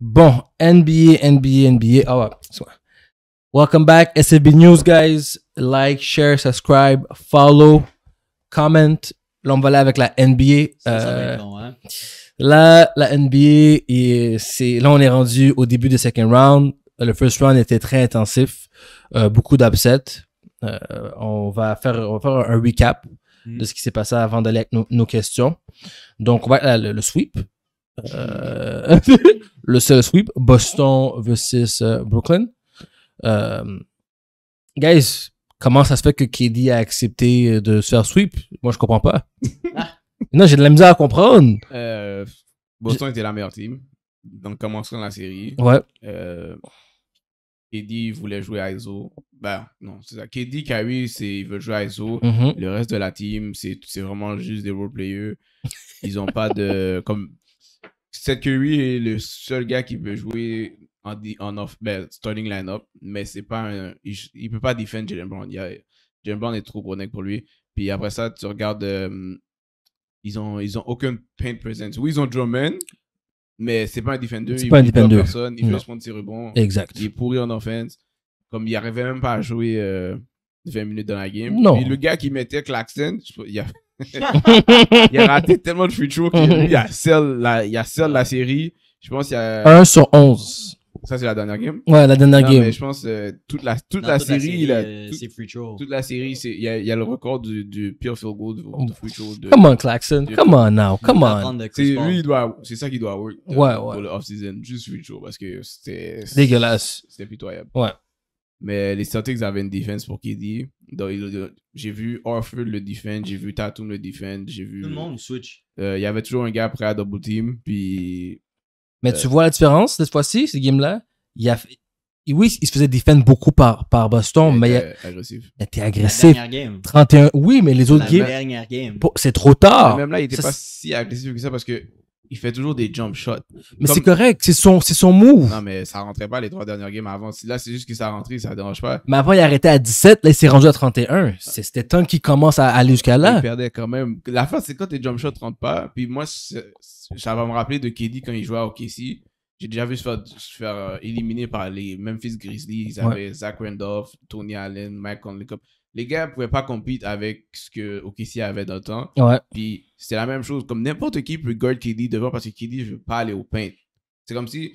Bon, NBA, NBA, NBA. Oh, welcome back, SFB News, guys. Like, share, subscribe, follow, comment. Là, on va aller avec la NBA. Euh, hein. Là, la NBA, c'est là, on est rendu au début du second round. Le first round était très intensif, euh, beaucoup d'upsets. Euh, on, va faire, un recap mm. de ce qui s'est passé avant d'aller avec nos, questions. Donc, on va, le, le sweep. Euh, le seul sweep, Boston versus euh, Brooklyn. Euh, guys, comment ça se fait que KD a accepté de se faire sweep? Moi, je comprends pas. non, j'ai de la misère à comprendre. Boston était la meilleure team. Donc, commençons la série. Ouais. KD voulait jouer à ISO. Ben, non, c'est ça. KD, c'est, il veut jouer à ISO. Mm-hmm. Le reste de la team, c'est, vraiment juste des role Ils ont pas de. Comme c'est que lui est le seul gars qui peut jouer en, en off, ben, starting lineup mais c'est pas un, il, ne peut pas défendre Jalen Brown. Jalen Brown est trop gros neck pour lui. Puis après ça, tu regardes, euh, ils ont ils ont aucune paint presence. Oui, ils ont Drummond, mais c'est pas un defender. C'est pas un Personne, il peut se prendre ses rebonds. Exact. Il est pourri en offense. Comme il arrivait même pas à jouer 20 euh, minutes dans la game. Non. Puis le gars qui mettait Claxton, il a il a raté tellement de free throw qu'il il a seul la, il a la série. Je pense qu'il y a... 1 sur 11. Ça, c'est la dernière game? Ouais, la dernière game. Mais je pense euh, toute la, toute, la, toute série, la série, euh, c'est free throw. Toute la série, c'est, il y a, y a le record du, du pire field de, free throw. come on, Claxon. come on now. Come on. C'est, lui, il doit, c'est ça qu'il doit avoir Ouais, euh, ouais. Pour le off-season. Juste free throw parce que c'était. Dégueulasse. C'était pitoyable. Ouais. Mais les Celtics avaient une défense pour KD. Donc, j'ai vu Orford le defend, j'ai vu Tatum le defend, j'ai vu. Tout le monde switch. Euh, il y avait toujours un gars prêt à double team. Puis. Mais euh, tu vois la différence cette fois-ci, ces games-là il a... Oui, il se faisait défendre beaucoup par, par Boston, mais. Était il agressif. Il était agressif. La dernière game. 31. Oui, mais les autres games. C'est trop tard. Même là, il n'était pas si agressif que ça parce que il fait toujours des jump shots. Mais c'est correct, c'est son, c'est son move. Non, mais ça rentrait pas les trois dernières games avant. Là, c'est juste que ça rentré, ça dérange pas. Mais avant, il arrêtait à 17, là, il s'est rendu à 31. Ah. C'était temps qu'il commence à aller jusqu'à là. Il perdait quand même. La fin, c'est quand tes jump shots rentrent pas. Puis moi, ça va me rappeler de KD quand il jouait à OKC. J'ai déjà vu se faire, euh, éliminer par les Memphis Grizzlies. Ils avaient Zach Randolph, Tony Allen, Mike Conley les gars ne pouvaient pas compter avec ce que OKC avait dans le temps. Puis c'était la même chose. Comme n'importe qui peut guard KD devant parce que KD, je ne veux pas aller au paint. C'est comme si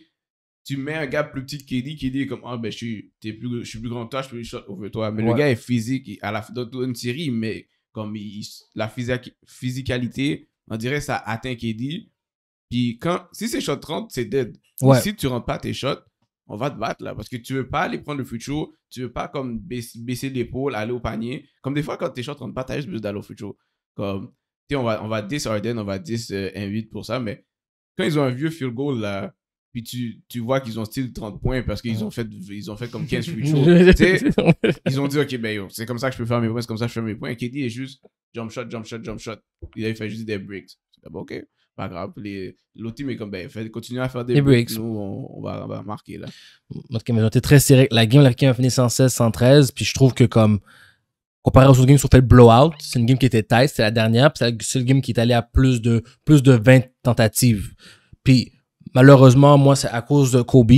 tu mets un gars plus petit que KD, KD est comme Ah, ben, je suis, plus, je suis plus grand que toi, je peux shot over toi. Mais le gars est physique. à la, une série, mais comme la physicalité, on dirait ça atteint KD. Puis quand, si c'est shot 30, c'est dead. Si tu rentres pas tes shots, on va te battre là parce que tu veux pas aller prendre le futur tu veux pas comme baisser, l'épaule, aller au panier. Comme des fois quand t'es short on ne tu t'as juste besoin d'aller au futur Comme, tu on va, on va 10 on va 10 euh, 8 pour ça, mais quand ils ont un vieux field goal là, puis tu, tu vois qu'ils ont style 30 points parce qu'ils ont fait ils ont fait comme 15 tu sais ils ont dit OK ben c'est comme ça que je peux faire mes points, c'est comme ça que je fais mes points. Et KD est juste jump shot, jump shot, jump shot. Il avait fait juste des breaks. C'est OK pas grave. L'autre team est comme, ben, fait, continue à faire des, breaks. Nous, on, va, on, va, marquer là. mais on était très serré. La game, la game a fini 116-113. Puis je trouve que comme, comparé aux autres games, ont fait le blowout, c'est une game qui était tight, c'était la dernière. Puis c'est la seule game qui est allée à plus de, plus de 20 tentatives. Puis malheureusement, moi, c'est à cause de Kobe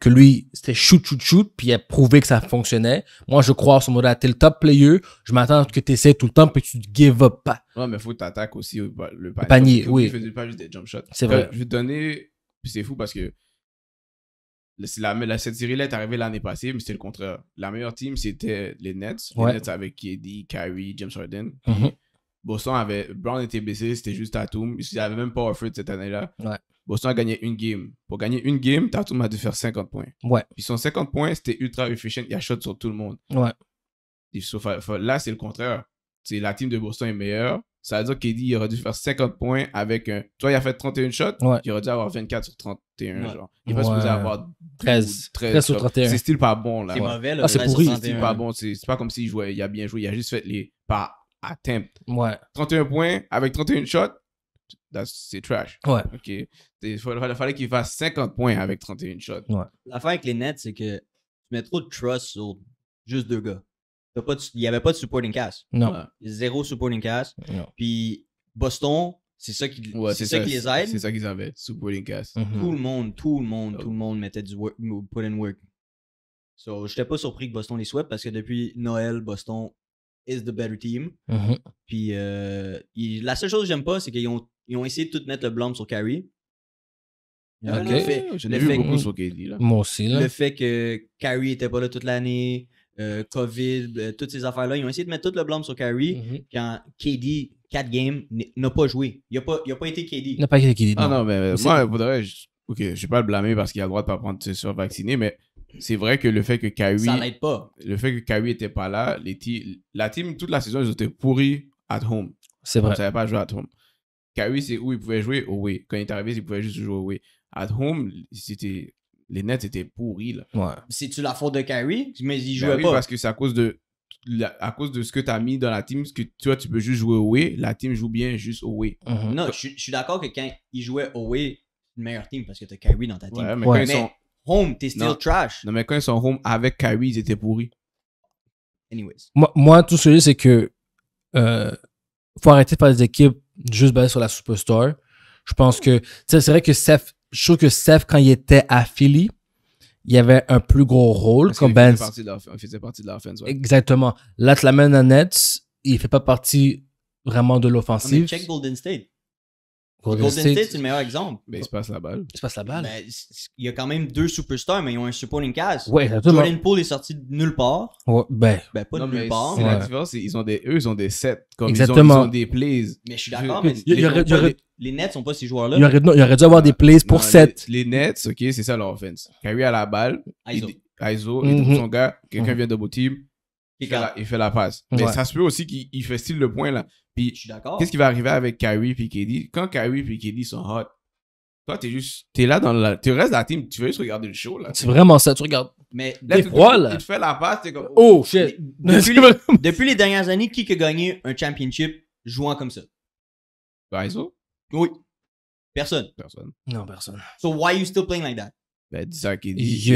que lui, c'était shoot, shoot, shoot, puis il a prouvé que ça fonctionnait. Moi, je crois en ce modèle. T'es le top player, je m'attends à ce que tu essaies tout le temps, puis tu ne give up pas. Ouais, mais il faut que tu attaques aussi le panier. Le panier, oui. Il fais pas juste des jump shots. C'est vrai. Je vais te donner, c'est fou parce que la, la, cette série-là est arrivée l'année passée, mais c'était le contraire. La meilleure team, c'était les Nets. Les Nets avec KD, Kyrie, James Harden. Mm-hmm. Boston avait. Brown était blessé, c'était juste Tatum. Ils n'avaient même pas offert cette année-là. Ouais. Boston a gagné une game. Pour gagner une game, Tatum a dû faire 50 points. Ouais. Puis son 50 points, c'était ultra efficient. Il a shot sur tout le monde. Ouais. là, c'est le contraire. c'est la team de Boston est meilleure. Ça veut dire qu'il aurait dû faire 50 points avec un. Toi, il a fait 31 shots. Ouais. Il aurait dû avoir 24 sur 31. Genre. Il n'est pas supposé avoir 13, 13, sur 31. C'est style pas bon. là. C'est mauvais. Ah, c'est pourri. C'est pas bon. C'est pas comme s'il jouait. Il a bien joué. Il a juste fait les pas attempt. Ouais. 31 points avec 31 shots c'est trash. Ouais. OK. Il fallait, qu'il fasse 50 points avec 31 shots. Ouais. L'affaire avec les Nets, c'est que tu mets trop de trust sur juste deux gars. Il n'y avait pas de supporting cast. Non. Zéro supporting cast. Puis Boston, c'est ça qui, c'est les aide. C'est ça qu'ils avaient, supporting cast. Mhm. Tout le monde, tout le monde, tout le monde mettait du work, put in work. So, n'étais pas surpris que Boston les souhaite parce que depuis Noël, Boston is the better team. Mm-hmm. Puis euh, la seule chose que j'aime pas, c'est qu'ils ont, ils ont essayé de tout mettre le blâme sur Carrie. Okay. je l'ai beaucoup sur Moi aussi. Le fait que Carrie était pas là toute l'année, euh, COVID, euh, toutes ces affaires-là, ils ont essayé de mettre tout le blâme sur Carrie mm-hmm. quand KD, 4 games, n'a pas joué. Il n'a pas, il a pas été KD. Il n'a pas été KD. Non. Ah non, mais, moi, je ne vais pas le blâmer parce qu'il a le droit de ne pas prendre, sur vacciner mais c'est vrai que le fait que Kyrie. Ça l'aide pas. Le fait que Kyrie était pas là, la team, toute la saison, ils étaient pourris at home. C'est vrai. On savait pas jouer at home. Kyrie, c'est où ils pouvaient jouer au way. Quand il est arrivé, il pouvait juste jouer au way. At home, c'était. Les nets étaient pourris, C'est-tu la faute de Kyrie? Mais jouaient à ben oui, pas. parce que c'est à cause de. à cause de ce que tu as mis dans la team, ce que toi tu peux juste jouer away, la team joue bien juste away. way. Mhm. Non, je, suis d'accord que quand il jouait away, une meilleure team parce que tu as Kyrie dans ta team. Ouais, mais, home, t'es still trash. Non, mais quand ils sont home avec Kyrie, ils étaient pourris. Anyways. Moi, moi tout ce que je dis, c'est que euh, faut arrêter de faire des équipes juste basées sur la superstar. Je pense que, c'est vrai que Steph, je trouve que Steph, quand il était à Philly, il avait un plus gros rôle comme Ben. Faisait partie de il faisait partie de l'offense. Exactement. Là, tu l'amènes à Nets, il fait pas partie vraiment de l'offensive. check Golden State. Golden, State, c'est le meilleur exemple. Mais ben, il se passe la balle. Il se passe la balle. Ben, il y a quand même deux superstars, mais ils ont un supporting cast. Ouais, absolument. Jordan Poole est sorti de nulle part. Ouais, ben. ben pas de nulle part. C'est la différence, ils ont des, eux, ils ont des sets. Comme Exactement. Ils ont, des plays. Mais je suis d'accord, mais les, Nets sont pas ces joueurs-là. Il, il aurait, dû avoir des plays pour sets. Les, Nets, ok, c'est ça leur offense. Kyrie a la balle. Aizo. ISO, mm -hmm. son gars, quelqu'un vient vient de team il fait, la, passe. Mais ça se peut aussi qu'il fait style le point là. Puis, je suis d'accord. Qu'est-ce qui va arriver avec Kyrie et KD Quand Kyrie et KD sont hot, toi, t'es juste. T'es là dans la. Tu restes dans la team, tu veux juste regarder le show là. C'est vraiment ça, tu regardes. Mais là, des tu, fais la passe, t'es comme. Oh, oh shit. Depuis, les, dernières années, qui a gagné un championship jouant comme ça Baiso? Oui. Personne. Personne. Non, personne. So why are you still playing like that ben, ça qu'il dit.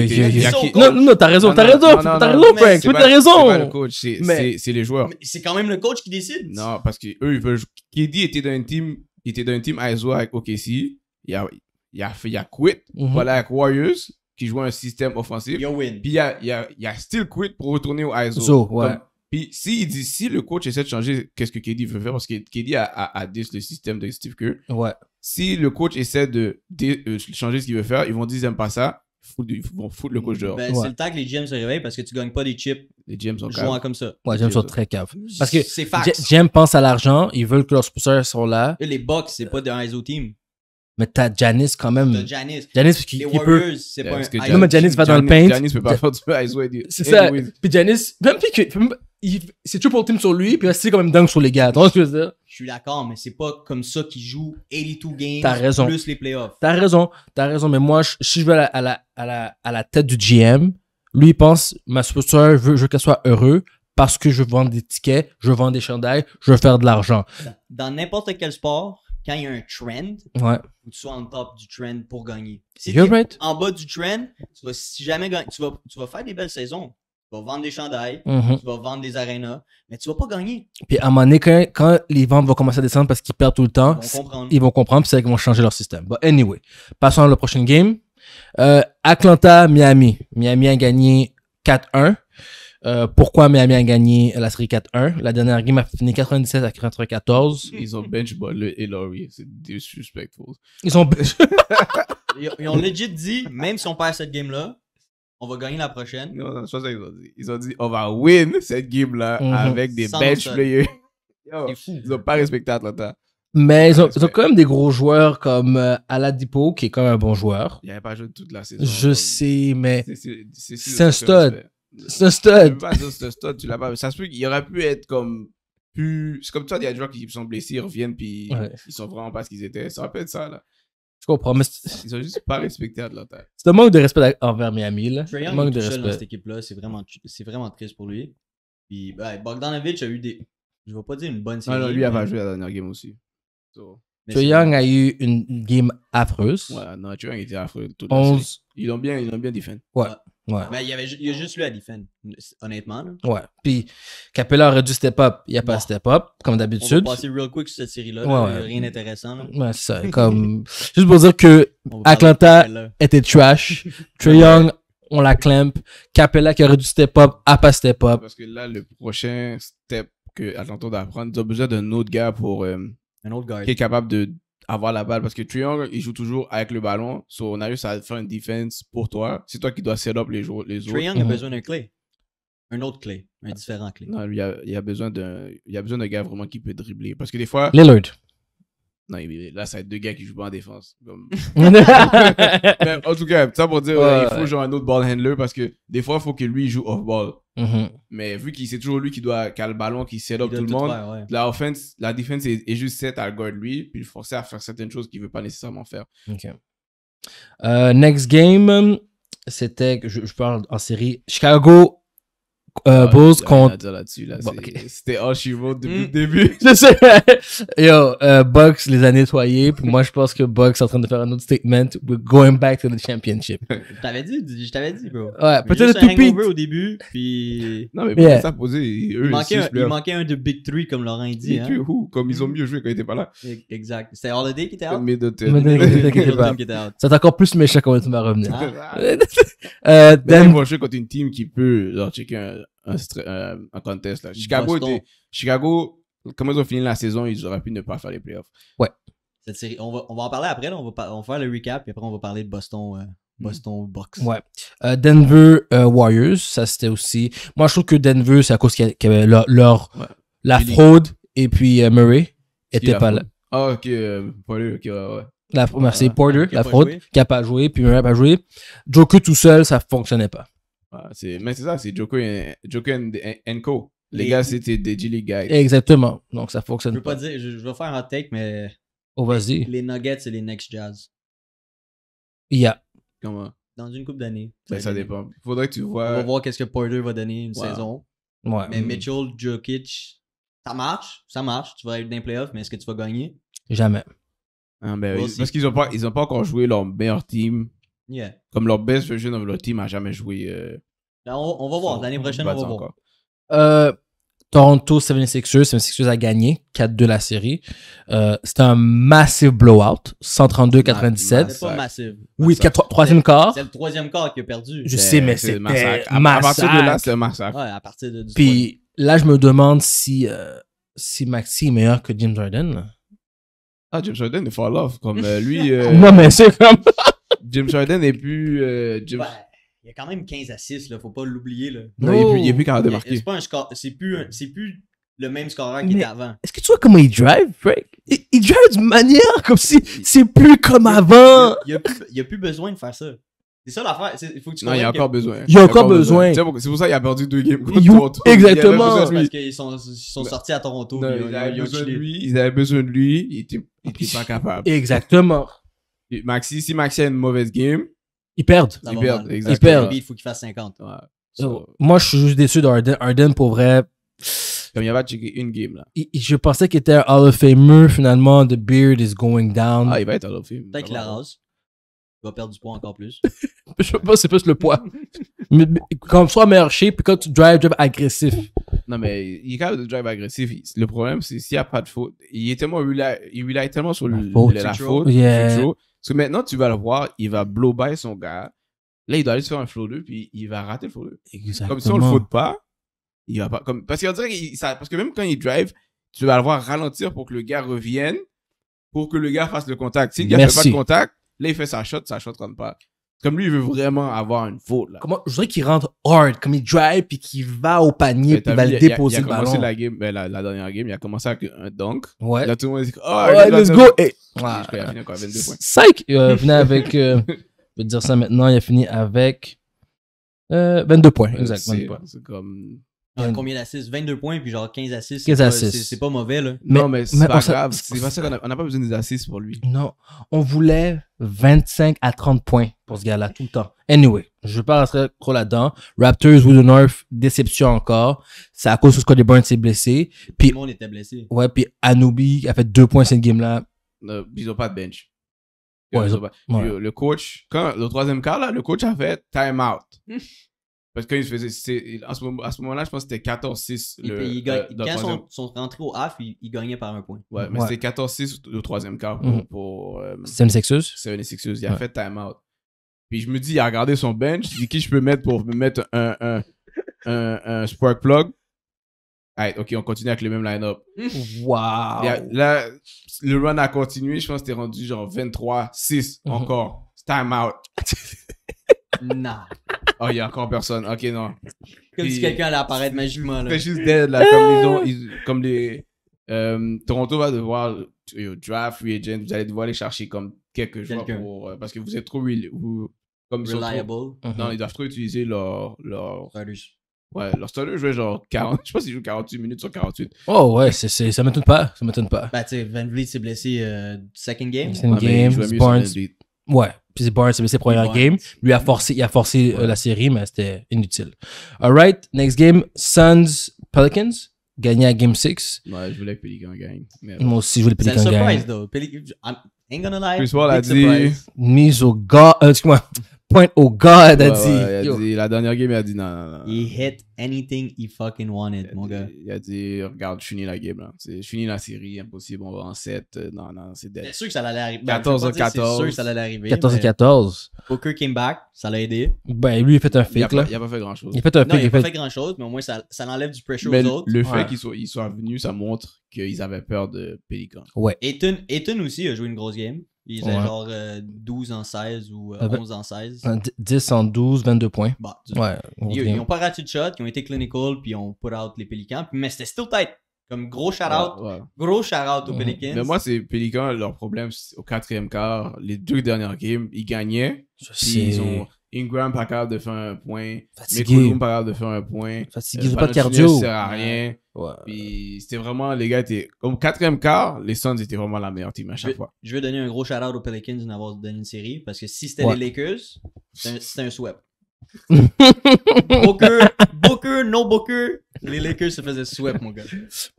Non, non, t'as raison, t'as raison, t'as raison, Frank. T'as raison. C'est pas le coach, c'est les joueurs. C'est quand même le coach qui décide. Non, parce qu'eux, ils veulent. KD était dans une team, il était dans une team ISO avec OKC. Il a, il a fait, il a quit. Mhm. Voilà, avec Warriors qui jouait un système offensif. Puis il a, il a, il a still quit pour retourner au ISO. ouais. Puis s'il dit, si le coach essaie de changer qu'est-ce que KD veut faire, parce que KD a, a, a dit le système de Steve Kerr. Ouais. Si le coach essaie de, euh, changer ce qu'il veut faire, ils vont dire, ils n'aiment pas ça. ils vont foutre le coach dehors. Ben, C'est le temps que les GM se réveillent parce que tu gagnes pas des chips. Les GM sont jouant comme ça. Ouais, les GM sont très caves. Parce que c'est GM pense à l'argent, ils veulent que leurs pousseurs soient là. les Bucks, c'est pas de ISO team. Mais t'as Janice quand même. T'as Janice. Janice qui, les Warriors, C'est pas un. Non, mais Janice va dans le paint. Janice peut pas faire du ISO. C'est ça. Puis Janice, même puis c'est le team sur lui, puis c'est quand même dingue sur les gars. Tu je suis d'accord, mais c'est pas comme ça qu'il joue 82 games plus les playoffs. T'as raison, t'as raison, mais moi, si je vais à la, à, la, tête du GM, lui, il pense, ma sponsor veut, je qu'elle soit heureux parce que je vends des tickets, je vends des chandails, je veux faire de l'argent. Dans n'importe quel sport, quand il y a un trend, tu sois en top du trend pour gagner. en bas du trend, si jamais, tu tu vas faire des belles saisons, Mhm. Tu vas vendre des chandails, tu vas vendre des arenas, mais tu vas pas gagner. Puis à un moment donné, quand, les ventes vont commencer à descendre parce qu'ils perdent tout le temps, ils vont comprendre, ils c'est qu'ils vont changer leur système. But anyway, passons à la prochaine game. Euh, Atlanta, Miami. Miami a gagné 4-1. Euh, pourquoi Miami a gagné la série 4-1. La dernière game a fini 97 à 94. Ils ont bench et C'est disrespectful. Ils ont bench. ils, ont legit dit, même si on perd cette game-là, on va gagner la prochaine. Non, ont dit. Ils ont dit, on va win cette game-là mhm. avec des Sans bench ils n'ont pas respecté Atlanta. Mais ils ont, quand même des gros joueurs comme euh, Aladipo, qui est quand même un bon joueur. Il avait pas joué toute la saison. Je sais, mais c'est un stud. C'est un stud. C'est un stud, tu l'as pas. Ça se peut qu'il aurait pu être comme plus. C'est comme toi, il y a des joueurs qui sont blessés, ils reviennent, puis ils sont vraiment pas ce qu'ils étaient. Ça aurait être ça, là. Je comprends, mais. Ils ont juste pas respecté à Atlanta. C'est un manque de respect envers Miami, là. Un manque de respect. dans cette équipe-là. C'est vraiment, c'est vraiment triste pour lui. Puis, ben, Bogdanovic a eu des. Je vais pas dire une bonne série. Non, non, lui mais... avait joué la dernière game aussi. So. Young a eu une game affreuse. Ouais, non, Trae Young était affreux. Toute 11... la Ils l'ont bien, ils bien défendu. Ouais. Ah, Ouais. Ben, il, y avait, il y a ah. juste lui à défendre, honnêtement. Ouais. Puis Capella aurait dû step up. Il n'y a pas step up, comme d'habitude. On va passer real quick sur cette série-là. là, ouais. Rien d'intéressant. Comme... juste pour dire que Atlanta était trash. Trey Young, on la clamp. Capella qui aurait dû step up, a pas step up. Parce que là, le prochain step que Atlanta doit prendre, ils ont besoin d'un autre gars pour. Euh, un autre Qui est capable de avoir la balle parce que Triangle, il joue toujours avec le ballon. So, on a à faire une défense pour toi. C'est toi qui dois set les, jours, les autres. Triangle a mhm. besoin d'un clé. Un autre clé. Un ah. différent clé. Non, il a, il a besoin d'un gars vraiment qui peut dribbler. Parce que des fois. Lillard. Non, là, ça va être deux gars qui jouent pas en défense. en tout cas, ça pour dire, qu'il euh, il faut jouer un autre ball handler parce que des fois, il faut que lui joue off-ball. Mm-hmm. Mais vu qu'il c'est toujours lui qui doit a le ballon, qui set up tout, le monde, la offense, la défense est, juste set à guard lui, puis le forcer à faire certaines choses qu'il veut pas nécessairement faire. Euh, next game, c'était, je, parle en série, Chicago euh, ah, Bulls contre. C'était Hashimoto depuis mm. le début. Je sais. Yo, euh, les a nettoyés. moi, je pense que Bucks est en train de faire un autre statement. We're going back to the championship. je t'avais dit, je t'avais dit, bro. Ouais, peut-être un hangover au début. Puis. Non, mais pour ça poser, eux, il manquait, un, il manquait un de Big Three, comme Laurent dit. hein. comme ils ont mm. mieux joué quand ils étaient pas là. E- exact. C'était Holiday qui était out. C'est encore plus méchant quand tu va revenir. Ah. euh, Dan... Moi, je suis contre une team qui peut, genre, checker un, contest. Là. Chicago, comment ils ont fini la saison, ils auraient pu ne pas faire les playoffs. Ouais. on, va, en parler après, On, va, on faire le recap, et après on va parler de Boston. Euh, hmm. Boston Box. Ouais. Euh, Denver euh, Warriors, ça c'était aussi. Moi je trouve que Denver, c'est à cause qu'il y avait leur, la fraude et puis Murray était pas là. Ah, ok, Porter, ok, La, merci, Porter, la fraude, qui a pas joué, puis Murray a pas joué. Joker tout seul, ça fonctionnait pas mais c'est ça, c'est Joko et, Joko and, Co. Les, gars, c'était des G-League guys. Exactement. Donc, ça fonctionne. Je veux pas, dire, je, vais faire un take, mais. Oh, vas-y. Les, Nuggets, c'est les Next Jazz. Yeah. Comment euh, Dans une coupe d'années. ça dépend. Faudrait que tu vois. On va voir qu'est-ce que Porter va donner une saison. Ouais. Mais Mitchell, Jokic, ça marche, ça marche. Tu vas être dans les playoffs, mais est-ce que tu vas gagner Jamais. Ah, ben, parce qu'ils n'ont pas, ont pas encore joué leur meilleur team comme leur best version of leur team a jamais joué. Euh, ben, on, va voir. L'année prochaine, on va voir. Euh, Toronto 76ers, 76ers a gagné 4-2 la série. Euh, c'était un massive blowout, 132-97. C'est pas massif. Oui, troisième quart. C'est le troisième quart qui a perdu. Je sais, mais c'est le massacre. À, partir de là, c'est un massacre. Ouais, à partir de. Puis là, je me demande si, euh, si Maxi est meilleur que James Jordan. Ah, James Jordan, il fall off. Comme lui. euh, Non, mais c'est comme. Jim Sheridan n'est plus. Euh, il y a quand même 15 à 6, là, faut pas l'oublier. Non, il, n'est plus, il est plus quand même marqué. C'est, pas un c'est, plus, c'est plus le même scoreur qu'il était avant. Est-ce que tu vois comment il drive, Frank? Il, drive d'une manière comme si c'est plus comme avant. Il n'y a, plus besoin de faire ça. C'est ça l'affaire. Il faut que tu Non, il y a encore besoin. Il y a encore besoin. C'est pour ça qu'il a perdu deux games contre Toronto. Exactement. Parce qu'ils sont, sortis à Toronto. ils, avaient besoin de lui, ils avaient besoin de lui. Il était, il était pas capable. Exactement. Maxi, si Maxi a une mauvaise game, il perd. Il perd, exactement. Ils Il faut qu'il fasse 50. moi, je suis juste déçu d'Arden. Arden, pour vrai. Comme il y avait une game, là. je pensais qu'il était un Hall of Famer, finalement. The Beard is going down. Ah, il va être Hall of Famer. Peut-être qu'il Il va perdre du poids encore plus. je sais pas, c'est plus le poids. mais, mais, comme soit meilleur puis quand tu drive, agressif. Non, mais il est capable de drive agressif. Le problème, c'est s'il n'y a pas de faute. Il est tellement, il rely tellement sur la, le, faute. la, la faute. Parce que maintenant, tu vas le voir, il va blow by son gars. Là, il doit aller se faire un flow 2, puis il va rater le flow 2. Comme si on le faute pas, il va pas. Comme, parce, parce que même quand il drive, tu vas le voir ralentir pour que le gars revienne, pour que le gars fasse le contact. Si le gars ne fait pas de contact, là, il fait sa shot, sa shot rentre pas. Comme lui, il veut vraiment avoir une faute. Comment, je voudrais qu'il rentre hard, comme il drive, puis qu'il va au panier, puis il va le déposer le ballon. Il a commencé la, game, ben, la, dernière game, il a commencé avec un dunk. Ouais. Là, tout le monde dit « Oh, let's go! Et, Il a fini avec 22 points. Il Euh, venait avec... Euh, je dire ça maintenant, il a fini avec... 22 euh, points, exact. C'est comme combien d'assists 22 points, puis genre 15 assists. 15 C'est pas mauvais, là. non, mais c'est pas grave. C'est pas ça qu'on n'a pas besoin des assists pour lui. Non. On voulait 25 à 30 points pour ce gars-là, tout le temps. Anyway, je vais pas rentrer trop là-dedans. Raptors, Wood North, déception encore. C'est à cause de Scotty Burns s'est blessé. Puis, tout était blessé. Ouais, puis Anoubi a fait 2 points cette game-là. Euh, ils n'ont pas de bench. Ouais, pas... Euh, le coach, quand, le troisième quart, là, le coach a fait time out. Parce que quand il faisaient. À ce, moment, à ce moment-là, je pense que c'était 14-6. Euh, le, quand ils sont, rentrés au half, ils, gagnaient par un point. Ouais, mais c'était 14-6 au troisième quart pour. Mhm. pour c'est une sexeuse Il a fait time out. Puis je me dis, il a regardé son bench. Il dit, qui je peux mettre pour me mettre un, un, un, spark plug? Allez, ok, on continue avec le même line-up. Wow! là, le run a continué. Je pense que c'était rendu genre 23-6 mhm. encore. Time out. non. Oh, il y a encore personne. Ok, non. Comme si quelqu'un allait apparaître magiquement. là. juste dead, là. Comme les. Comme les euh, Toronto va devoir euh, draft, free agent. Vous allez devoir aller chercher comme quelques joueurs pour, euh, parce que vous êtes trop. comme Reliable. Uh-huh. non, ils doivent trop utiliser leur. leur ouais, leur starter jouait genre 40. Je sais pas s'ils jouent 48 minutes sur 48. Oh ouais, c'est, c'est, ça m'étonne pas. Ça m'étonne pas. Bah, tu sais, Van Vliet s'est blessé second game. Second game, Barnes Ouais, puis Barnes c'est c'est première game. Lui a forcé, il a forcé euh, la série, mais c'était inutile. Alright, next game, Suns Pelicans. Gagné à Game 6. Ouais, je voulais que Pelican gagne. Moi aussi, je voulais que Pelican gagne. C'est un surprise, though. Pelican, ain't gonna lie. Chris Wall a dit. Mise au gars. Euh, excuse-moi point au God, a, dit, il a dit. La dernière game, il a dit non, non, non. He hit anything he fucking wanted, il mon gars. Il a dit, regarde, je finis la game, là. Je finis la série, impossible, on va en 7. Euh, non, non, c'est dead. C'est sûr que ça allait arriver. 14 ben, 14. C'est sûr que ça allait arriver. 14 14. Poker came back, ça l'a aidé. Ben, lui, il a fait un fake, là. Il a pas fait grand chose. Il a fait un fake. il a pas fait, grand chose, mais au moins, ça, ça enlève du pressure aux autres. Le fait qu'ils soient, ils venus, ça montre qu'ils avaient peur de Pelican. Ouais. etton aussi a joué une grosse game. Ils ont genre 12 en 16 ou 11 en 16. 10 en 12, 22 points. ouais, ils, n'ont pas raté de shot, ils ont été clinical, puis ils ont put out les Pelicans, Mais c'était still tight. Comme gros shout-out. gros shout-out aux Pelicans. Mais moi, c'est Pelicans, leur problème, au quatrième quart, les deux dernières games, ils gagnaient. Puis ils ont Ingram pas capable de faire un point. Fatigué. pas capable de faire un point. Fatigué, euh, pas de cardio. sert à rien. Puis c'était vraiment, les gars étaient. Au quatrième quart, les Suns étaient vraiment la meilleure team à chaque fois. Je veux donner un gros shout-out aux Pelicans d'avoir donné une série parce que si c'était les Lakers, c'était un, sweep. Booker, Booker, no Booker. Les Lakers se faisaient sweep, mon gars.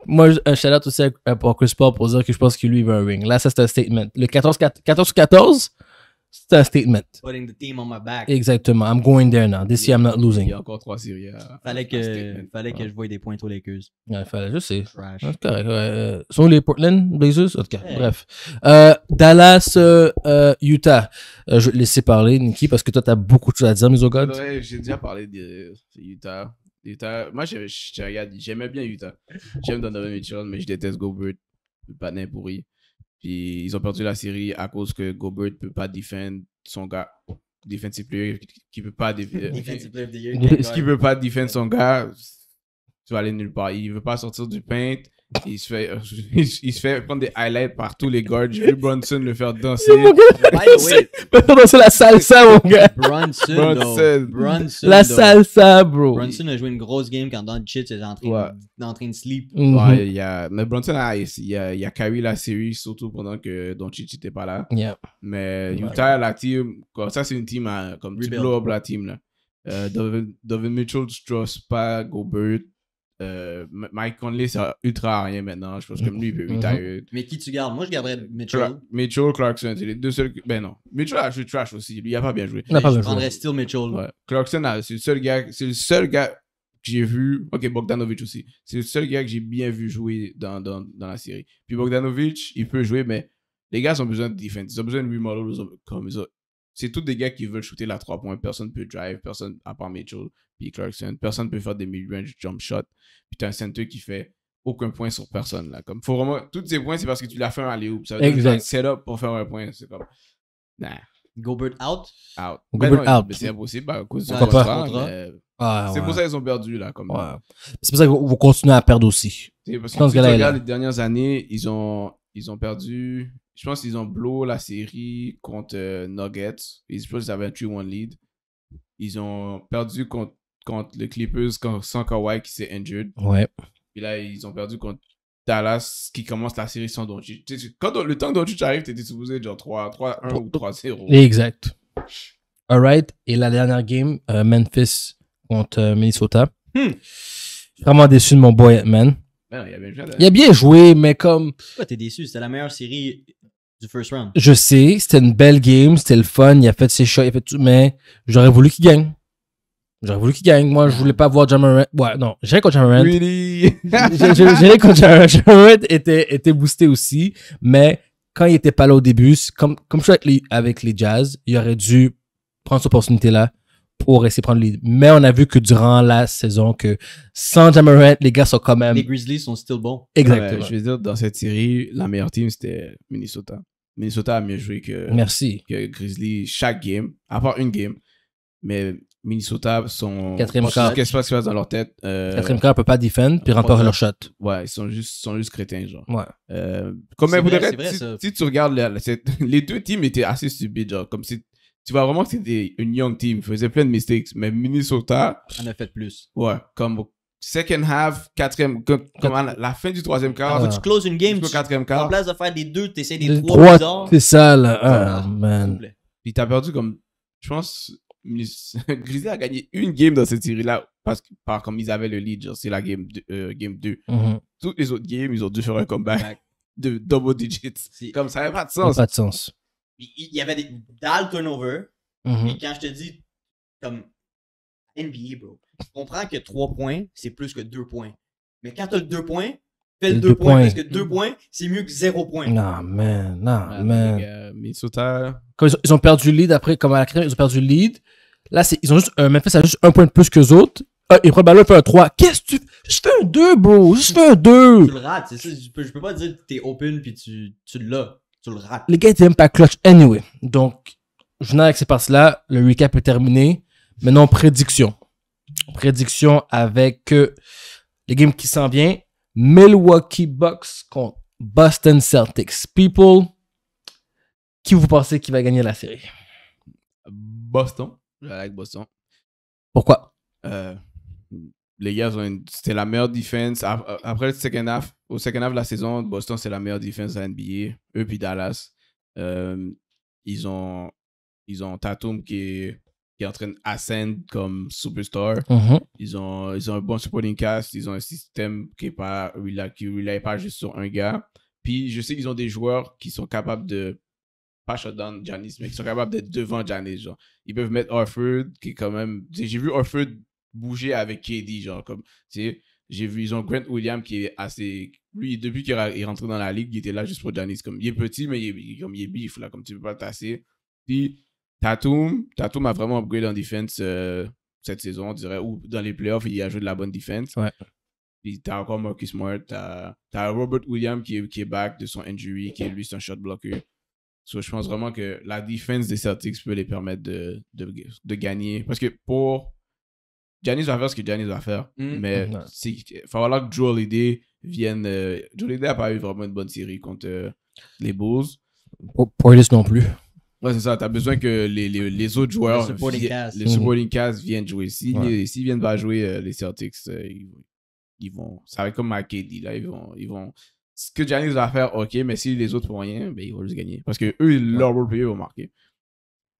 Moi, un shout-out aussi à, à, pour Chris Paul pour dire que je pense que lui, il veut un ring. Là, ça, c'est un statement. Le 14-14 c'est un statement. Putting the team on my back. Exactement. I'm going there now. This year, I'm not losing. Il y a encore trois séries. fallait que, ah. je voie des points aux Lakers. Ouais, fallait, je sais. C'est correct. Euh, sont les Portland Blazers? Ok, bref. Euh, Dallas, euh, Utah. je vais te laisser parler, Nikki, parce que toi, t'as beaucoup de choses à dire, mes Ouais, j'ai déjà parlé de Utah. Utah. Moi, je, j'aimais bien Utah. J'aime Donovan Mitchell, mais je déteste Gobert. Le panin pourri. Puis ils ont perdu la série à cause que Gobert ne peut pas défendre son gars. Defensive player qui peut pas euh, defensive player qui peut pas défendre son gars, tu vas aller nulle part. Il veut pas sortir du paint. Il se, fait, il, se fait prendre des highlights par tous les guards. J'ai vu Brunson le faire danser. faire danser la salsa, mon gars. Brunson, La salsa, bro. Brunson a joué une grosse game quand Don chit est en train, en train de sleep. Mm il y a, mais Brunson a, y a, y a carry la série, surtout pendant que Don chit n'était pas là. Mais Utah, la team, ça, c'est une team, hein, comme Rebuild. tu blow up la team. Là. Euh, Mitchell, Strauss, Pag, Gobert. Euh, Mike Conley, c'est ultra rien maintenant. Je pense que lui, il peut mhm. Mais qui tu gardes Moi, je garderais Mitchell. Mitchell, Clarkson, c'est les deux seuls. Ben non. Mitchell a joué trash aussi. Lui, il a pas bien joué. je prendrais still Mitchell. Clarkson, c'est le seul gars. C'est le seul gars que j'ai vu. Ok, Bogdanovic aussi. C'est le seul gars que j'ai bien vu jouer dans, dans, dans, la série. Puis Bogdanovic, il peut jouer, mais les gars ont besoin de défense. Ils ont besoin de remodel. Ils comme ils ont c'est tous des gars qui veulent shooter la 3 points. Personne peut drive, personne, à part Mitchell puis Clarkson, personne peut faire des mid-range jump shot. Puis t'as un center qui fait aucun point sur personne. Là. Comme, faut vraiment, tous ces points, c'est parce que tu l'as fait un aller-oop. Ça veut dire setup pour faire un point. C'est comme, nah. Gobert out? Out. Gobert ben out. C'est impossible à cause du contrat. c'est pour ça qu'ils ont perdu, là. Comme C'est pour ça que vous continuez à perdre aussi. parce que si tu les dernières années, ils ont, ils ont perdu je pense qu'ils ont blow la série contre euh, Nuggets. Ils je qu'ils avaient un 3-1 lead. Ils ont perdu contre, contre les Clippers contre sans Kawhi qui s'est injured. Ouais. Puis là, ils ont perdu contre Dallas qui commence la série sans Doncic. Quand le temps que Doncic arrive, t'étais supposé genre 3-1 ou 3-0. Exact. Alright. Et la dernière game, euh, Memphis contre euh, Minnesota. Hmm. Vraiment déçu de mon boy, man. Ben non, il, a bien joué, a bien joué, mais comme. Pourquoi t'es déçu? C'était la meilleure série du first round. Je sais, c'était une belle game, c'était le fun, il a fait ses shots, il a fait tout, mais j'aurais voulu qu'il gagne. J'aurais voulu qu'il gagne. Moi, je voulais pas voir Jamarant. Ouais, non, j'irais contre Jamarant. Really? j'irais contre Jamarant. Jamarant était, était boosté aussi, mais quand il était pas là au début, comme, comme je suis avec les, avec les Jazz, il aurait dû prendre cette opportunité-là, pour essayer de prendre lead. Mais on a vu que durant la saison, que sans Jamarant, les gars sont quand même. Les Grizzlies sont still bons. Exactement. je veux dire, dans cette série, la meilleure team, c'était Minnesota. Minnesota a mieux joué que. Merci. Que Grizzlies, chaque game, à part une game. Mais Minnesota sont. Quatrième quart. Qu'est-ce qui se passe dans leur tête euh, Quatrième quart, ne peut pas défendre, puis remporter leur shot. Ouais, ils sont juste, sont juste crétins, genre. Ouais. Euh, comme vrai, si, tu regardes, les deux teams étaient assez stupides, genre. Comme si tu vois vraiment que c'était une young team. faisait plein de mistakes. Mais Minnesota. En a fait plus. Ouais. Comme second half, quatrième. Comme, la fin du troisième quart. Quand tu closes une game, tu, quatrième en place de faire des deux, tu essaies des, trois, trois C'est ça, là. Ah, man. Puis t'as perdu comme. Je pense. Grizzly a gagné une game dans cette série-là parce que par comme ils avaient le lead, c'est la game, euh, game 2. Mhm. Toutes les autres games, ils ont dû faire un comeback de double digits. Comme ça n'avait pas de sens. Pas de sens il y avait des dalles turnover. Et mhm. quand je te dis, comme NBA, bro, tu comprends que 3 points, c'est plus que 2 points. Mais quand t'as le 2 points, fais le 2 points, parce que 2 mhm. points, c'est mieux que 0 points. Non, man, non, ah, man. Comme ils, ont perdu le lead après, comme à la crème, ils ont perdu le lead. Là, ils ont juste, euh, a juste un point de plus qu'eux autres. Euh, et il fait un 3. Qu'est-ce que tu. Je fais un 2, bro. Juste un 2. Tu le rates, c'est ça. Je peux, pas dire que t'es open puis tu, tu l'as le Les gars même pas clutch anyway. Donc, je avec ces passes-là, le recap est terminé. Maintenant, prédiction. Prédiction avec euh, les games qui s'en vient. Milwaukee Bucks contre Boston Celtics. People, qui vous pensez qui va gagner la série? Boston. Je like Boston. Pourquoi? Euh, les gars, c'est la meilleure défense. Euh, après le second half, au second half de la saison, Boston, c'est la meilleure défense de NBA. Eux, puis Dallas. Euh, ils ont, ils ont Tatum qui est, qui est en train d'ascendre comme superstar. Mm-hmm. ils, ont, ils ont un bon supporting cast. Ils ont un système qui ne pas pas juste sur un gars. Puis je sais qu'ils ont des joueurs qui sont capables de pas down Janis, mais qui sont capables d'être devant Janis. Ils peuvent mettre Orford, qui est quand même. J'ai vu Orford bouger avec KD. Genre, comme, tu j'ai vu, ils ont Grant Williams qui est assez. Lui, depuis qu'il est rentré dans la ligue, il était là juste pour janice Comme, il est petit, mais il est, comme, il est bif, là, comme tu peux pas le tasser. Puis, Tatum, Tatum a vraiment upgrade en defense euh, cette saison, on dirait, ou dans les playoffs, il a joué de la bonne defense. Ouais. Puis t'as encore Marcus Smart, t'as as Robert Williams qui est, qui back de son injury, qui est lui, c'est un shot blocker. So, je pense vraiment que la défense des Celtics peut les permettre de, de, de, gagner. Parce que pour Janice va faire ce que Janice va faire. Mm. Mais il va falloir que Joel Holiday vienne. Joel Joe n'a pas eu vraiment une bonne série contre euh, les Bulls. Pour Poilus non plus. Ouais, c'est ça. Tu as besoin que les, les, autres joueurs, le Les mm. supporting mm. cast viennent jouer. S'ils viennent pas jouer, euh, les Celtics, euh, ils, vont. Ça va être comme McKinney, là. Ils vont, ils vont. Ce que Giannis va faire, ok, mais si les autres font rien, ben, ils vont juste gagner. Parce que eux, leur rôle player vont marquer.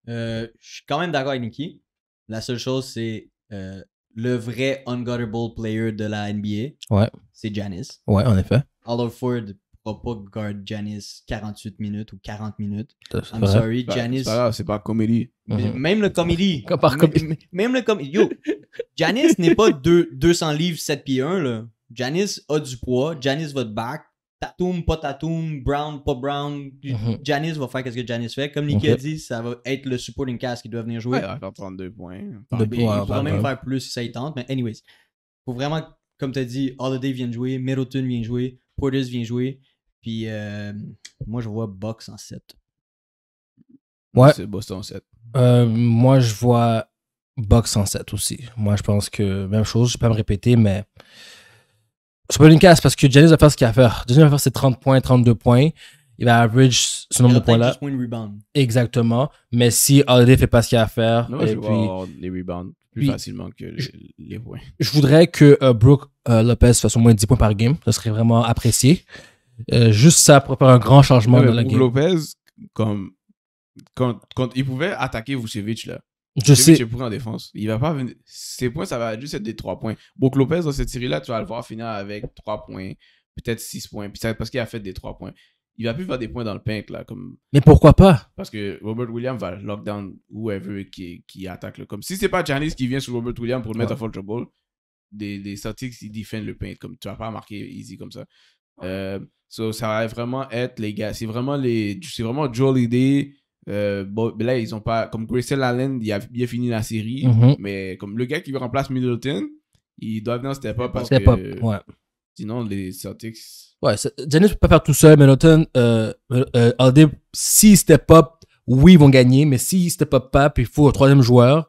je suis quand même d'accord avec Niki La seule chose, c'est euh, le vrai unguttable player de la NBA, ouais. c'est Janice. Ouais, en effet. Oliver Ford ne va pas guard Janice 48 minutes ou 40 minutes. I'm vrai. sorry, Janice. Ben, c'est pas, comédie. Mhm. Même le comédie. Même le comédie. Yo, Janice n'est pas 200 livres 7 pieds 1, là. Janice a du poids, Janice va te back, Tatum, pas Tatum, Brown, pas Brown. Mhm. Janis Janice va faire quest ce que Janice fait. Comme Nick a dit, ça va être le supporting cast qui doit venir jouer. Ouais, il va 32 points. il pourra même faire plus si ça y tente. Mais, anyways, faut vraiment, comme tu as dit, Holiday vient jouer, Middleton vient jouer, Portis vient jouer. Puis euh, moi, je vois Box en 7. Ouais. C'est Boston en 7. Euh, moi, je vois Box en 7 aussi. Moi, je pense que, même chose, je peux pas me répéter, mais pas une casse parce que Giannis va faire ce qu'il a faire. Deuxième va faire ses 30 points, 32 points. Il va average ce nombre de points-là. Exactement. Mais si Holiday fait pas ce qu'il a à faire, Non, et je puis, avoir les rebounds plus facilement que les, points. Je voudrais que euh, Brooke euh, Lopez fasse au moins 10 points par game. Ça serait vraiment apprécié. Euh, juste ça pour faire un grand changement dans la game. Lopez, comme quand, quand, il pouvait attaquer Vucevic là, je sais. es pris en défense. Il va pas venir. Ses points, ça va juste être des trois points. Brook Lopez, dans cette série-là, tu vas le voir finir avec trois points, peut-être 6 points. Puis ça, parce qu'il a fait des trois points. Il va plus faire des points dans le paint. là. Comme... Mais pourquoi pas? Parce que Robert Williams va lockdown whoever qui, attaque le. Comme si c'est pas Janice qui vient sur Robert Williams pour le mettre à des, des Celtics, ils défendent le paint. Comme tu vas pas marquer easy comme ça. Euh, ça va vraiment être les gars. C'est vraiment les. C'est vraiment Joel Idée euh, ben là, ils ont pas. Comme Grayson Allen, il a bien fini la série. Mhm. Mais comme le gars qui veut remplacer Middleton, il doit venir step-up parce que. ouais. Sinon, les Celtics. Ouais, ne peut pas faire tout seul. Middleton, euh, euh Alde, si step-up, oui, ils vont gagner. Mais si step-up pas, il faut un troisième joueur.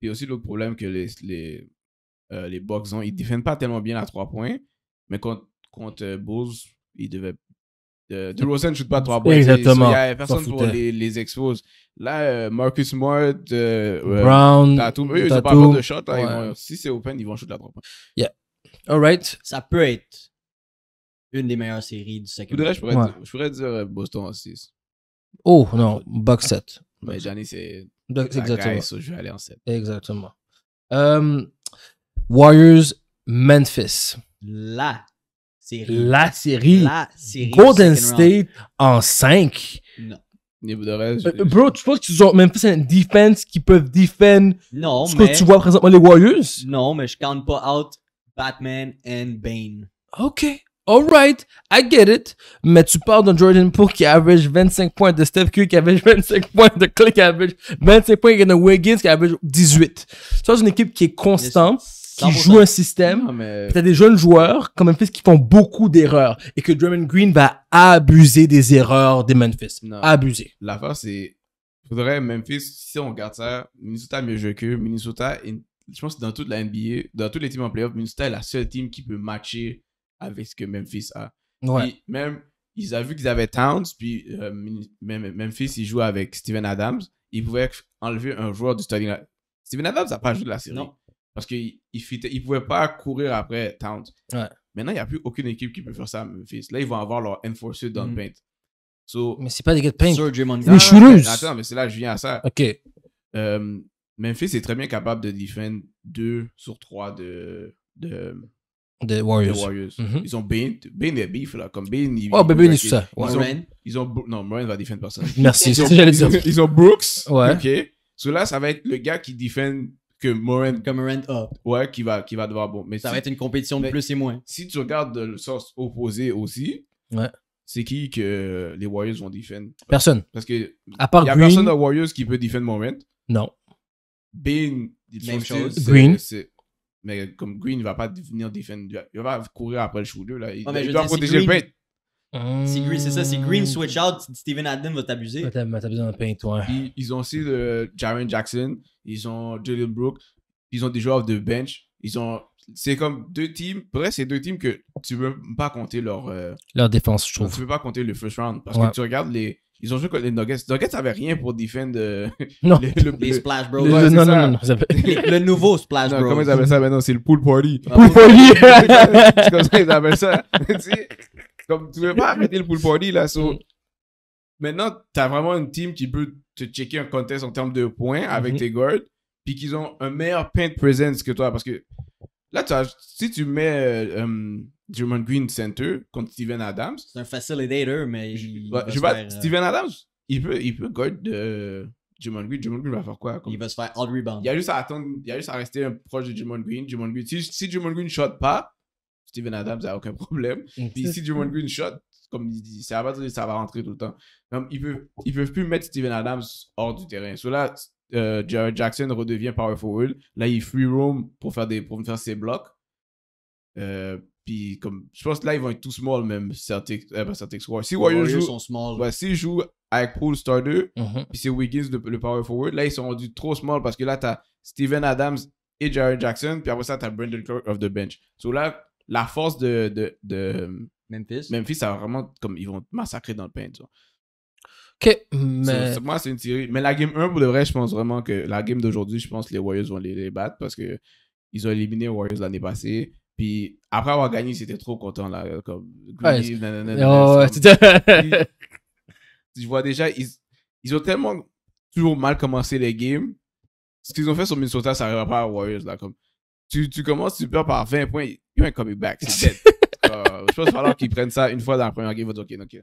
Puis aussi, le problème que les, les, euh, les Bucks ont, ils défendent pas tellement bien à trois points. Mais contre, contre euh, Bulls, ils devaient euh, DeRozan ne shoot pas trois points. Exactement. Il n'y avait personne pour les, les expose. Là, euh, Marcus Smart, euh, Brown, Tatum, ils n'ont pas de shot. Hein, si c'est open, ils vont shooter à trois points. Yeah. All right. Ça peut être une des meilleures séries du second. Je je pourrais dire Boston en 6. Oh non, Bucks 7. Mais Janis, c'est. Exactement. Guy, je vais aller en 7. Exactement. Um, Warriors, Memphis. Là, la série. Golden State en 5. Non. Niveau de reste, euh, euh, bro, tu penses que tu as même plus une defense qui peuvent défendre non, ce mais... que tu vois présentement les Warriors? Non, mais je count pas out Batman and Bane. OK. Alright, I get it. Mais tu parles d'un Jordan Poole qui average 25 points, de Steph Curry qui average 25 points, de Click qui average 25 points, et de Wiggins qui average 18. Tu as une équipe qui est constante qui joue un système. Mais... T'as des jeunes joueurs comme Memphis qui font beaucoup d'erreurs et que Drummond Green va abuser des erreurs des Memphis. Abuser. La force c'est. Faudrait Memphis, si on regarde ça, Minnesota a mieux joué que Minnesota. Je pense que dans toute la NBA, dans tous les teams en playoff, Minnesota est la seule team qui peut matcher avec ce que Memphis a. Ouais. même, ils ont vu qu'ils avaient Towns, puis euh, Memphis, il joue avec Steven Adams. Ils pouvaient enlever un joueur du starting Steven Adams n'a pas joué de la série. Non. Parce qu'il ne pouvait pas courir après Towns. Maintenant, il n'y a plus aucune équipe qui peut faire ça à Memphis. Là, ils vont avoir leur enforcer dans mm. paint. So, mais c'est pas des gars paint. Mais je attends, mais c'est là que je viens à ça. OK. Euh, Memphis est très bien capable de défendre 2 sur 3 de, de, Warriors. Mm-hmm. Ils ont Bane, Bane est beef là, comme Bane. oh, ben, Bane est ça. Ils, ont, ils non, Moran va défendre personne. Merci, c'est ce que j'allais dire. Ils ont Brooks. OK. So là, ça va être le gars qui défend que Morant, comme Morant a. Ouais, qui va, qui va devoir. Bon, mais ça va être une compétition de plus et moins. Si tu regardes le sens opposé aussi, ouais. c'est qui que les Warriors vont défendre Personne. Parce que. À part y a personne de Warriors qui peut défendre Morant. Non. Bane, même chose. Green. Mais comme Green, il va pas venir défendre. Il va courir après le shooter. Là. Il, doit protéger Green, le paint. Si c'est ça, c'est Green hmm. switch out, Steven Adden va t'abuser. Va t'abuser besoin le paint, toi. Ils, ont aussi le Jaren Jackson, ils ont Jalen Brook, ils ont des joueurs de bench. Ils ont. C'est comme deux teams. Bref, c'est deux teams que tu veux pas compter leur. Euh, leur défense, je trouve. Tu veux pas compter le first round. Parce que tu regardes les. Ils ont joué contre les Nuggets. Nuggets avait rien pour défendre euh, Le, les Splash Bros. Le, ça... le, nouveau Splash Bros. Comment ils appellent ça maintenant C'est le Pool Party. pool Party C'est comme ça ils appellent ça. tu comme tu veux pas arrêter le pool party là. So, mm. Maintenant, tu as vraiment une team qui peut te checker un contest en termes de points avec mm-hmm. tes guards, puis qu'ils ont un meilleur paint presence que toi. Parce que là, si tu mets euh, euh Green Center contre Steven Adams. C'est un facilitator, mais. Je, bah, va, pas, euh, Steven Adams, il peut, il peut guard. Euh, Green, Jimon Green va faire quoi comme... Il va se faire all rebound. Il y a juste à attendre, il y a juste à rester proche de Jimon Green. Green, si, si Green ne shot pas, Steven Adams n'a aucun problème. Puis si Draymond Green shot, comme il dit, ça va, ça va rentrer tout le temps. ils ne peuvent, ils peuvent plus mettre Steven Adams hors du terrain. Cela, euh, Jared Jackson redevient power forward. Là, il free roam pour faire, des, pour faire ses blocs. Euh, puis comme je pense que là ils vont être tout small même certains euh, ben, Si Warriors, joue, sont small. s'ils jouent avec Paul Starter, 2, mhm. puis c'est Wiggins le, power forward, là ils sont rendus trop small parce que là tu as Steven Adams et Jared Jackson, puis après ça tu as Brandon Clark of the bench. Donc là la force de, de, Memphis. ça va vraiment comme ils vont massacrer dans le pain, Ok, mais. moi, c'est une théorie. Mais la game 1, pour le vrai, je pense vraiment que la game d'aujourd'hui, je pense que les Warriors vont les, battre parce que ils ont éliminé les Warriors l'année passée. Puis après avoir gagné, c'était trop content là. Comme, je oh, vois déjà, ils, ont tellement toujours mal commencé les games. Ce qu'ils ont fait sur Minnesota, ça n'arrivera pas à Warriors là. Comme, tu, tu commences super par 20 points, il y a un coming back. C'est euh, je pense qu'il va falloir qu'ils prennent ça une fois dans la première game. il OK, OK.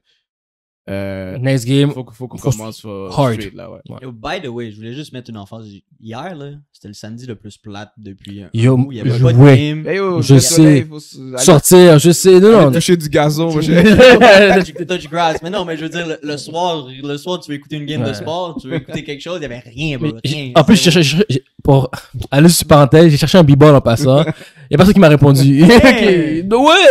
Euh, Next game. Faut, faut qu'on commence hard. Straight, by the way, je voulais juste mettre une enfance. Hier, c'était le samedi le plus plate depuis. il y avait pas de game. je sais. Sortir, je sais. Non, Toucher du gazon. touch, grass. Mais non, mais je veux dire, le, soir, le soir, tu veux écouter une game de sport, tu veux écouter quelque chose, il n'y avait rien, En plus, je, pour aller sur parenthèse, j'ai cherché un b-ball en passant. Il y a personne qui m'a répondu. okay. Ouais,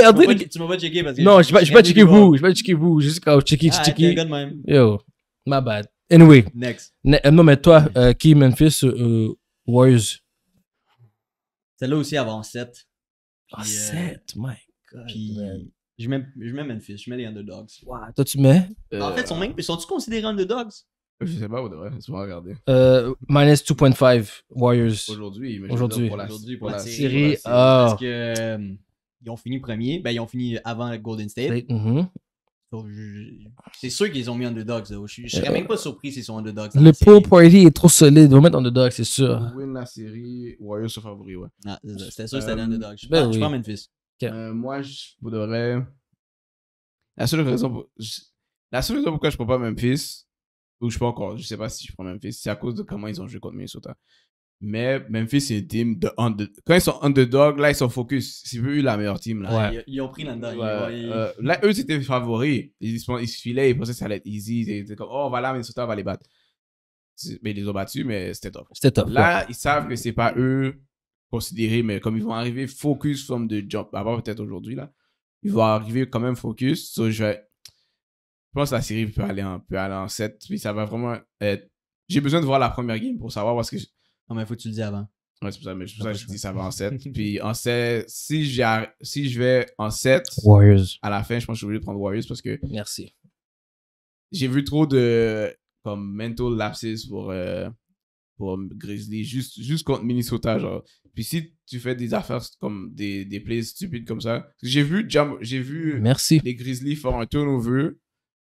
en tu m'as pas checké parce que. Non, je vais pas checker vous. Je vais pas checker vous. Juste quand je checker, ah, je Yo, my bad. Anyway. Next. Euh, non, mais toi, qui, euh, qui Memphis euh, Warriors Celle-là aussi avant 7. Ah, 7, my god. Puis, je mets, je mets Memphis, je mets les Underdogs. Wow, toi, tu mets En fait, sont même, sont-ils considérés Underdogs euh, je sais pas, on devrait souvent regarder. Euh, minus 2.5 Warriors. Aujourd'hui, pour la, série. Parce qu'ils euh, ont fini premier. Ben, ils ont fini avant Golden State. Mm-hmm. C'est sûr qu'ils ont mis Underdogs. là. Je, je serais euh, même pas surpris s'ils sont Underdogs. dogs. Le pro pool party est trop solide. ils vont mettre underdogs, c'est sûr. Win la série, Warriors sont favoris, ouais. Non, ah, C'était sûr que c'était des Euh, Underdogs. Je, ben prends- je prends Memphis. moi, je voudrais... La seule raison pour... La seule raison pourquoi je prends pas Memphis, ou je sais pas encore, je sais pas si je prends Memphis. C'est à cause de comment ils ont joué contre Minnesota. Mais Memphis, c'est une team de under... Quand ils sont underdog, là, ils sont focus. C'est eu la meilleure team. Là. Ils, ont pris l'underdog. Euh, là, eux, c'était favoris. Ils, se filaient, ils pensaient que ça allait être easy. Ils étaient comme, oh, voilà, Minnesota va les battre. Mais ils les ont battus, mais c'était top. C'était top. Là, ils savent que c'est pas eux considérés, mais comme ils vont arriver focus from de jump, avant peut-être aujourd'hui, là, ils vont arriver quand même focus. So, je je pense que la série peut aller en, aller en 7. Puis ça va vraiment être. J'ai besoin de voir la première game pour savoir parce que. Je... Non, mais faut que tu le dis avant. Ouais, c'est pour ça, mais c'est pour ça que je dis ça va en 7. puis en 7, si, si je vais en 7. Warriors. À la fin, je pense que je vais prendre Warriors parce que. Merci. J'ai vu trop de. Comme mental lapses pour. Euh, pour Grizzly, juste, juste contre Minnesota, genre. Puis si tu fais des affaires comme des, des plays stupides comme ça, j'ai vu, j'ai vu Merci. les Grizzlies faire un turnover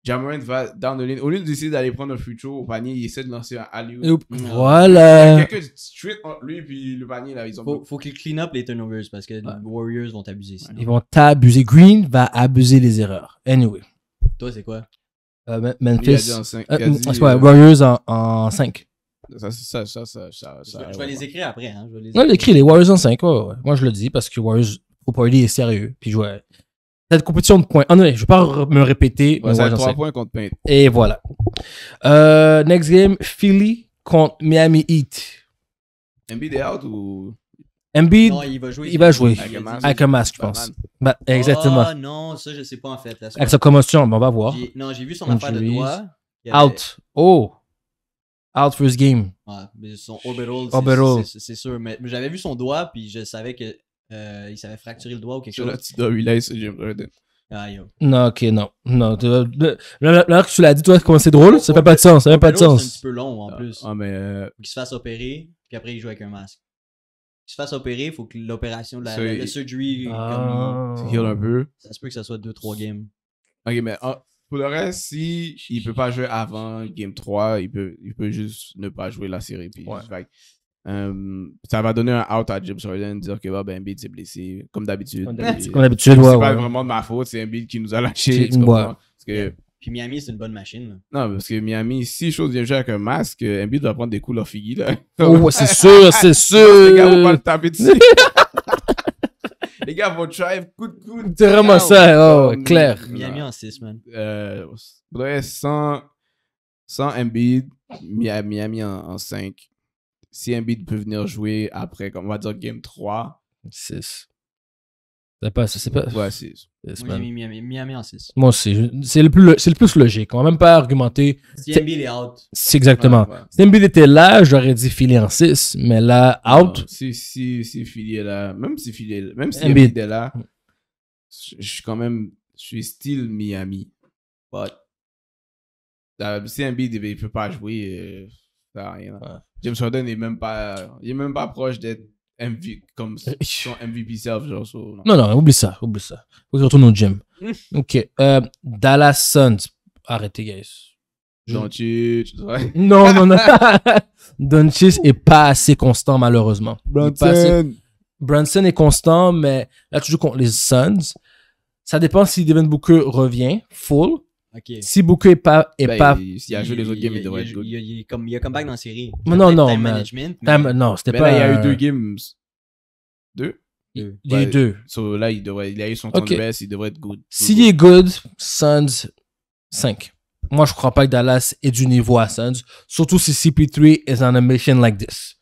Jammerin va down the lane. Au lieu d'essayer d'aller prendre un futur au panier, il essaie de lancer un alley Voilà. Il y a quelques street entre lui et le panier. Là, ils ont faut, qu'il clean up les turnovers parce que les Warriors vont t'abuser Sinon. Ils vont t'abuser. Green va abuser les erreurs. Anyway. Toi, c'est quoi euh, Memphis. En cinq, euh, euh, Warriors en 5. Ça, ça, ça, ça, je, vais, les écrire après. Hein. Je vais les écrire. Ouais, écrit les Warriors en 5. ouais, Moi, je le dis parce que Warriors, au party, est sérieux. Puis, je cette compétition de points. Ah non, je ne vais pas me répéter. Ouais, ça 3 points contre Paint. Et voilà. Euh, next game, Philly contre Miami Heat. Embiid est out ou... Embiid, il va jouer. Il va jouer. Avec, un masque, je pense. Bah, exactement. Ah oh, non, ça, je ne sais pas en fait. avec sa commotion, on va voir. Non, j'ai vu son affaire de doigt. Out. Oh. Out first game. Ouais, mais son orbital, c'est sûr. mais j'avais vu son doigt, puis je savais que euh, il s'avait fracturé le doigt ou quelque chose. Là, tu dois lui Jim Ah, yo. Non, ok, non. non là, que tu l'as dit, toi, comment c'est drôle, ça fait pas de sens. Ça fait pas de sens. C'est un petit peu long en ah, plus. Ah, euh, Faut qu'il se fasse opérer, puis après, il joue avec un masque. Qu'il se fasse opérer, il faut que l'opération, de la, surgery, ah. comme un peu. Ça se peut que ça soit 2-3 games. Ok, mais ah, pour le reste, si il peut pas jouer avant Game 3, il peut, il peut juste ne pas jouer la série. ouais. Euh, ça va donner un out à James Harden, dire que bah ben, s'est blessé, comme d'habitude. Comme euh, d'habitude, C'est pas vraiment de ma faute, c'est Embiid qui nous a lâché. que... Miami, c'est une bonne machine. Non, parce que Miami, si chose vient jouer avec un masque, Embiid va prendre des coups leur figuille. Oh, c'est sûr, c'est sûr. Les gars vont pas le Les gars vont drive coup de coude. C'est vraiment ça, oh, clair. Miami en 6, man. Euh, 100, 100 Embiid, Miami en 5 si un peut venir jouer après, comme on va dire game 3. 6. C'est pas, c'est pas. Ouais, 6. Moi, j'ai mis Miami, Miami en 6. Moi aussi. C'est le, plus, c'est le plus logique. On va même pas argumenter. CMB, Embiid est out. C'est exactement. Si ouais, était là, j'aurais dit Philly en 6, mais là, out. si, si, si Philly est là, même si Philly est là, même si Embiid est là, je, suis quand même, je suis still Miami. But, uh, si Embiid, il peut pas jouer, euh, ça euh, rien. Ouais. James Harden n'est même pas, il est même pas proche d'être MVP, comme euh, son MVP self, genre. non. non. oublie ça, oublie ça. On se retourne au gym. ok. Euh, Dallas Suns. Arrêtez, guys. Doncic. tu Non, non, non. Doncic est pas assez constant, malheureusement. Brunson. Brunson est constant, mais là, tu joues contre les Suns. Ça dépend si Devin Booker revient full. Si Booker est pas. Est ben, pas il, a joué les autres games, il, devrait être good. Il, il, comme, il a comeback dans la série. non, non. Time non, c'était pas. il y a eu deux games. Deux Il a eu deux. Donc là, il, devrait, il a eu son temps de baisse, il devrait être good. S'il est good, Suns 5. Moi, je crois pas que Dallas est du niveau à Suns, surtout si CP3 est on a mission like this.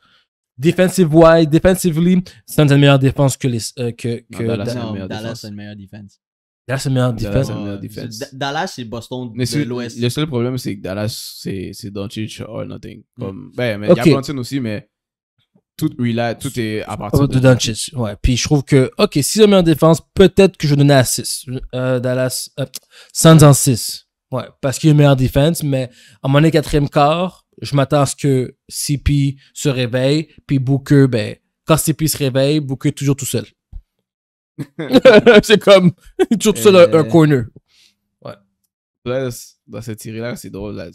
Defensive wise, defensively, Suns a une meilleure défense que les. Euh, que, que Dallas, non, Dallas a une meilleure défense. Dallas c'est meilleur défense. Dallas c'est Boston de l'Ouest. Le seul problème, c'est que Dallas, c'est c'est Doncic or nothing. Mm. Comme, ben, il y a Brandon aussi, mais tout, tout est à oh, partir de... De Doncic, ouais. Puis je trouve que, ok, si met en défense, peut-être que je donnais à 6. Euh, Dallas, euh, en 6. Ouais, parce qu'il est meilleur défense, mais en mon 4 quatrième quart, je m'attends à ce que CP se réveille, puis Booker, ben, quand CP se réveille, Booker est toujours tout seul. c'est comme, toujours tout seul un euh, corner. Ouais. dans cette série-là, c'est drôle. Là,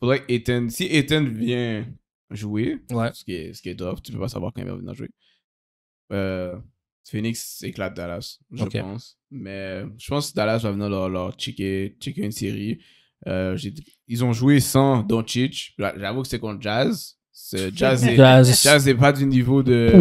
Faudrait si Ethan vient jouer, ouais. ce, qui est, ce qui est drôle tu peux pas savoir quand il va venir jouer. Euh, Phoenix éclate Dallas, je pense. Mais je pense que Dallas va venir leur, checker, checker une série. Euh, ils ont joué sans Doncic. J'avoue que c'est contre Jazz. Jazz est, Jazz. pas du niveau de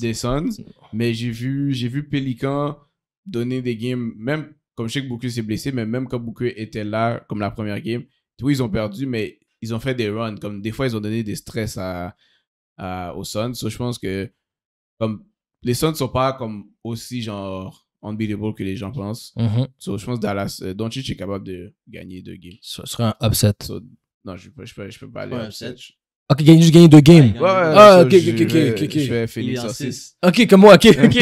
des Suns. mais j'ai vu j'ai vu Pelican donner des games même comme je sais que beaucoup s'est blessé, mais même quand beaucoup était là comme la première game, oui, ils ont perdu mais ils ont fait des runs comme des fois ils ont donné des stress à, à aux Suns. So, je pense que comme les Suns sont pas comme aussi genre unbeatable que les gens pensent. Mm-hmm. je pense Dallas euh, est capable de gagner deux games. Ce serait un upset. non, je peux, peux, je peux pas aller upset. Ok, juste gagner deux games. Ouais, ouais, ah, ok, ok, ok, ok. Je vais finir ça. Ok, comme moi, ok, ok.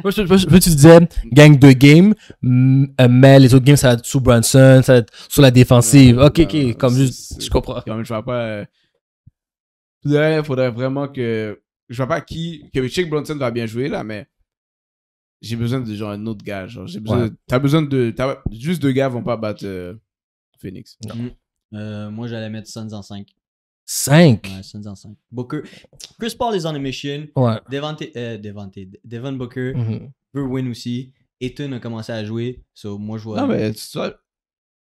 moi, je, je, te disais, gagne deux games, euh, mais les autres games, ça va être sous Brunson, ça va être sur la défensive. ok, ok, comme juste, je comprends. Comme même, je vois pas. Euh, Il faudrait vraiment que. Je vois pas qui. Que Chick Brunson va bien jouer là, mais j'ai besoin de genre un autre gars. j'ai besoin. T'as besoin de. juste deux gars vont pas battre euh, Phoenix. Mm. moi, j'allais mettre Suns en 5. 5. Booker. Chris Paul est en Devante, Devon Booker mm-hmm. win aussi. Eton a commencé à jouer. So, moi, je vois,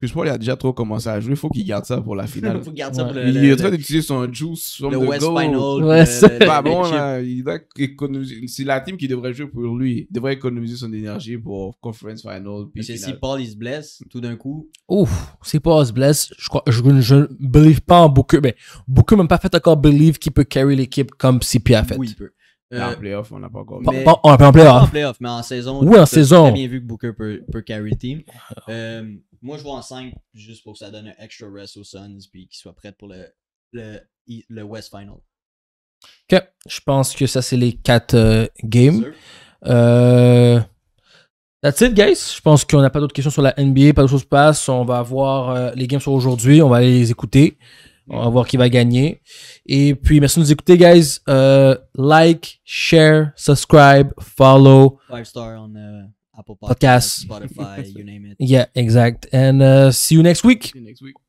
je Paul qu'il a déjà trop commencé à jouer, Il faut qu'il garde ça pour la finale. faut ça pour il est en train d'utiliser son juice le West goal. Final, ouais, pas bon C'est la team qui devrait jouer pour lui. Il devrait économiser son énergie pour conference final. si Paul se blesse, tout d'un coup. Ouf, si Paul se blesse, je crois, je, ne believe pas en Booker, mais Booker même pas fait encore believe qu'il peut carry l'équipe comme CP a fait. Oui, il peut. en euh, playoff, on n'a pas encore. Mais, on n'a pas en playoff. en playoff, mais en saison. Oui, en saison. On a bien vu que Booker peut, peut carry le team. Euh, moi, je vois en 5 juste pour que ça donne un extra rest aux Suns puis qu'ils soient prêts pour le, le, West Final. Ok, je pense que ça, c'est les 4 euh, games. Euh, that's it, guys. Je pense qu'on n'a pas d'autres questions sur la NBA, pas d'autres choses passent. On va voir euh, les games sur aujourd'hui, on va aller les écouter. On va voir qui va gagner. Et puis, merci de nous écouter, guys. like, share, subscribe, follow. Five star on, Apple Podcasts, Podcast. Spotify, you name it. Yeah, exact. And uh, see you next week. See you next week.